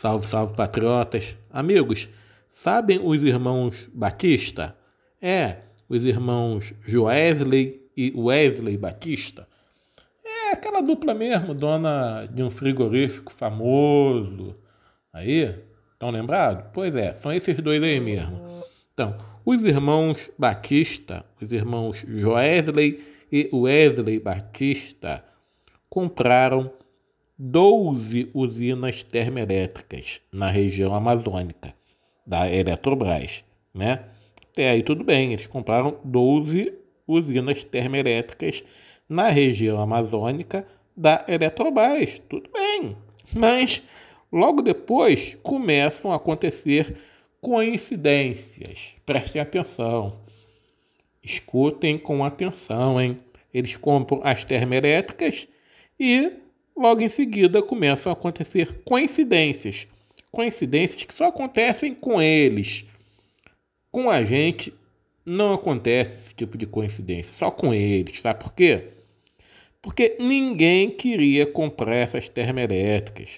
Salve, salve, patriotas. Amigos, sabem os irmãos Batista? É, os irmãos Joesley e Wesley Batista. É aquela dupla mesmo, dona de um frigorífico famoso. Aí, estão lembrados? Pois é, são esses dois aí mesmo. Então, os irmãos Batista, os irmãos Joesley e Wesley Batista, compraram 12 usinas termoelétricas na região amazônica da Eletrobras, né? Até aí tudo bem, eles compraram 12 usinas termoelétricas na região amazônica da Eletrobras, tudo bem. Mas logo depois começam a acontecer coincidências. Prestem atenção. Escutem com atenção, hein? Eles compram as termoelétricas e Logo em seguida começam a acontecer coincidências. Coincidências que só acontecem com eles. Com a gente não acontece esse tipo de coincidência, só com eles. Sabe por quê? Porque ninguém queria comprar essas termoelétricas.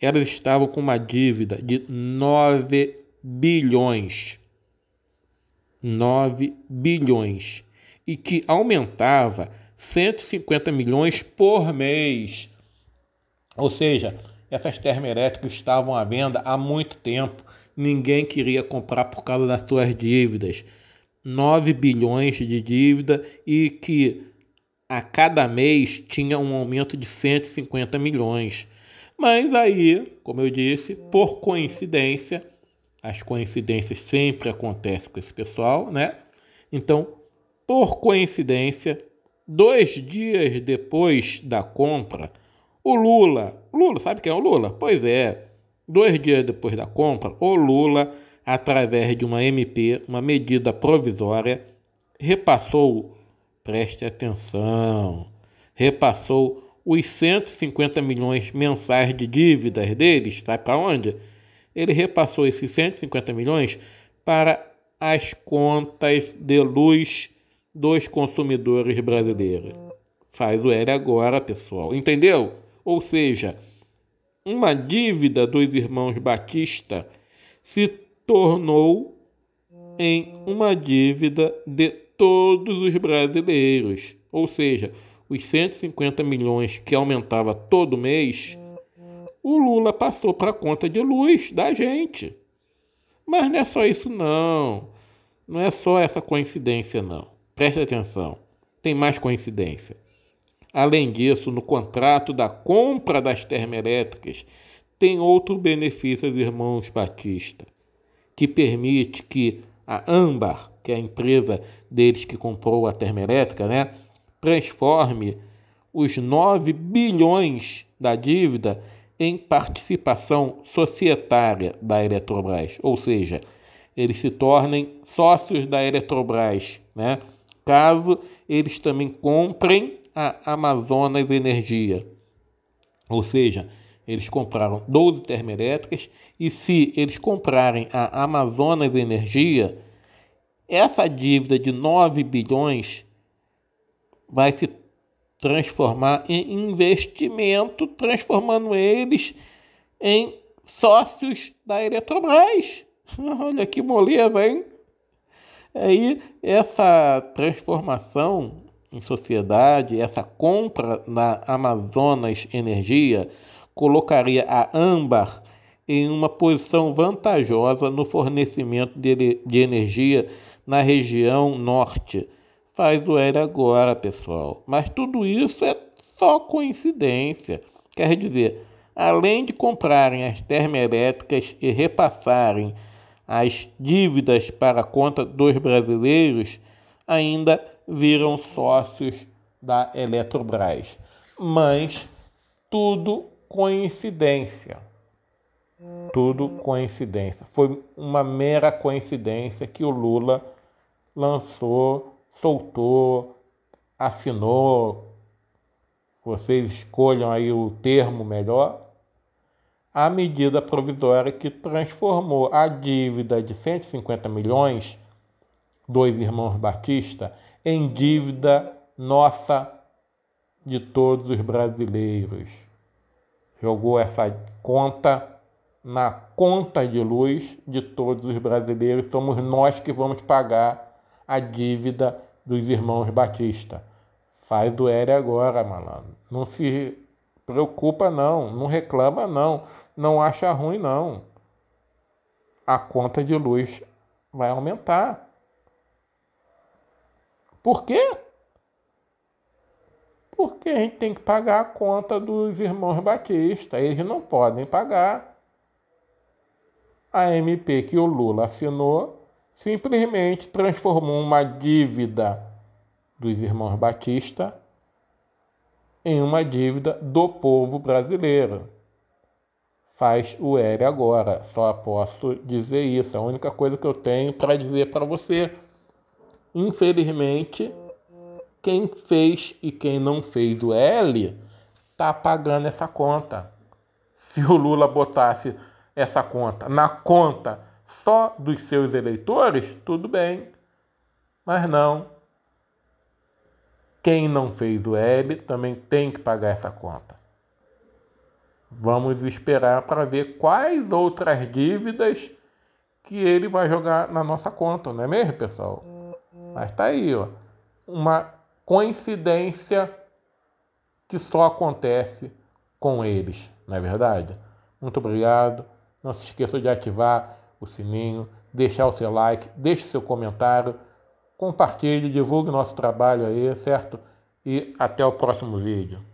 Elas estavam com uma dívida de 9 bilhões. 9 bilhões. E que aumentava 150 milhões por mês. Ou seja, essas termoelétricas estavam à venda há muito tempo, ninguém queria comprar por causa das suas dívidas. 9 bilhões de dívida e que a cada mês tinha um aumento de 150 milhões. Mas aí, como eu disse, por coincidência, as coincidências sempre acontecem com esse pessoal, né? Então, por coincidência, dois dias depois da compra, o Lula, Lula, sabe quem é o Lula? Pois é, dois dias depois da compra, o Lula, através de uma MP, uma medida provisória, repassou, preste atenção, repassou os 150 milhões mensais de dívidas deles, sabe tá para onde? Ele repassou esses 150 milhões para as contas de luz dos consumidores brasileiros. Faz o L agora, pessoal. Entendeu? ou seja, uma dívida dos irmãos Batista se tornou em uma dívida de todos os brasileiros, ou seja, os 150 milhões que aumentava todo mês, o Lula passou para a conta de luz da gente. Mas não é só isso não. Não é só essa coincidência não. Preste atenção. Tem mais coincidência. Além disso, no contrato da compra das termoelétricas, tem outro benefício aos irmãos Batista, que permite que a Ambar, que é a empresa deles que comprou a termoelétrica, né, transforme os 9 bilhões da dívida em participação societária da Eletrobras, ou seja, eles se tornem sócios da Eletrobras, né? caso eles também comprem a Amazonas Energia. Ou seja, eles compraram 12 termoelétricas e se eles comprarem a Amazonas Energia, essa dívida de 9 bilhões vai se transformar em investimento, transformando eles em sócios da Eletrobras. Olha que moleza, hein? Aí essa transformação em sociedade, essa compra na Amazonas Energia colocaria a Âmbar em uma posição vantajosa no fornecimento de, de energia na região norte. Faz o era agora, pessoal. Mas tudo isso é só coincidência. Quer dizer, além de comprarem as termoelétricas e repassarem as dívidas para a conta dos brasileiros, ainda viram sócios da Eletrobras. Mas tudo coincidência. Tudo coincidência. Foi uma mera coincidência que o Lula lançou, soltou, assinou. Vocês escolham aí o termo melhor. A medida provisória que transformou a dívida de 150 milhões dois irmãos Batista, em dívida nossa de todos os brasileiros. Jogou essa conta na conta de luz de todos os brasileiros. Somos nós que vamos pagar a dívida dos irmãos Batista. Faz o L agora, malandro. Não se preocupa, não. Não reclama, não. Não acha ruim, não. A conta de luz vai aumentar. Por quê? Porque a gente tem que pagar a conta dos irmãos Batista. Eles não podem pagar. A MP que o Lula assinou simplesmente transformou uma dívida dos irmãos Batista em uma dívida do povo brasileiro. Faz o L agora, só posso dizer isso. É a única coisa que eu tenho para dizer para você infelizmente, quem fez e quem não fez o L tá pagando essa conta. Se o Lula botasse essa conta na conta só dos seus eleitores, tudo bem. Mas não. Quem não fez o L também tem que pagar essa conta. Vamos esperar para ver quais outras dívidas que ele vai jogar na nossa conta, não é mesmo, pessoal? Mas tá aí, ó. Uma coincidência que só acontece com eles, não é verdade? Muito obrigado. Não se esqueça de ativar o sininho, deixar o seu like, deixe seu comentário, compartilhe, divulgue nosso trabalho aí, certo? E até o próximo vídeo.